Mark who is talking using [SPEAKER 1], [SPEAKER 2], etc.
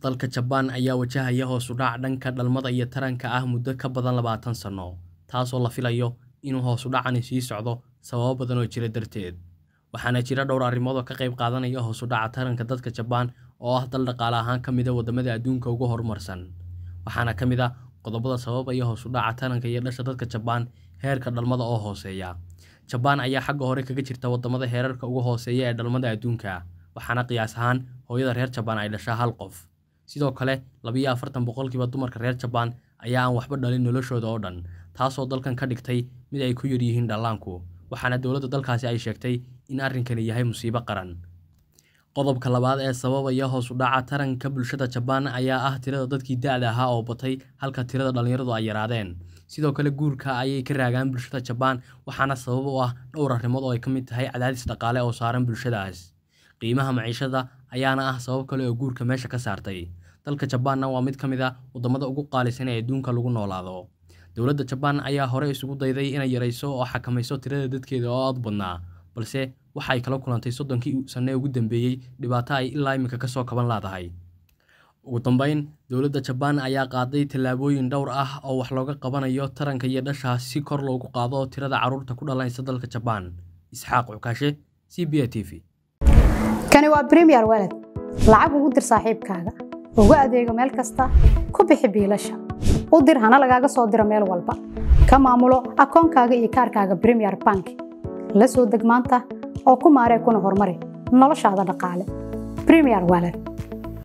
[SPEAKER 1] dalka jabaan ayaa wajahaya hoos u dhanka dhalmada iyo taranka ah muddo ka badan labaatan sanno taasoo la filayo inuu hoos u sii socdo sababo badan oo jira darteed waxaana jira dhowr arrimood oo ka qayb qaadanaya hoos u taranka dadka jabaan oo ah dal dhaqaale ahaan ka mida ah waddamada adduunka ugu horumarsan waxaana ka mid a ah qodobada sababaya hoos u taranka iyo dhasha dadka jabaan heerka dhalmada oo hooseeya jabaan ayaa xagga hore kaga jirta waddamada heerarka ugu hooseeya ee dhalmada adduunka waxaana qiyaas ahaan hooyada reer jabaan ay dhashaa hal qof sidoo kale labiyo afartan boqolkiiba dumarka reer jabaan ayaa aan waxba dhalin noloshooda oo dhan taasoo dalkan ka dhigtay mid ay ku yar yihiin dhallaanku waxaana dowladda dalkaasi ay sheegtay in arrinkani yahay musiibo qaran qodobka labaad ee sababaya hoos u dhaca taranka bulshada jabaan ayaa ah tirada dadkii da-da ahaa oo batay halka tirada dhallinyaradu ay yaraadeen sidoo kale guurka ayay ka raagaan bulshada jabaan waxaana sabab u ah dhowr arrimood oo ay ka mid tahay cadaadis dhaqaale oo saaran bulshadaas qiimaha maciishada ayaana ah sabab kale oo guurka meesha ka saartay dalka jabaanna waa mid ka mid a ah wadamada ugu qaalisan ee adduunka lagu noolaado dowladda jabaan ayaa hore isugu dayday inay yarayso oo xakamayso tirada dadkeeda oo aad badnaa balse waxaay kala kulantay soddonkii sanne ugu dambeeyey dhibaato ay ilaa iminka kasoo kaban laadahay ugu dambeyn dowladda jabaan ayaa qaaday tallaabooyin dhowr ah oo wax looga qabanayo taranka iyo dhashaas si kor loogu qaado tirada caruurta ku dhalanaysa dalka jabaan isxaaq cukaashe c b a t v
[SPEAKER 2] kani waa bremier waled lacag ugu dir saaxiibkaaga uga adeego meel kasta ku bixi biilasha u dir hana lagaaga soo diro meel walba ka maamulo akoonkaaga iyo kaarkaaga premier bank la soo deg maanta oo ku maaree kuna horumari noloshaada dhaqaale bremiyer walan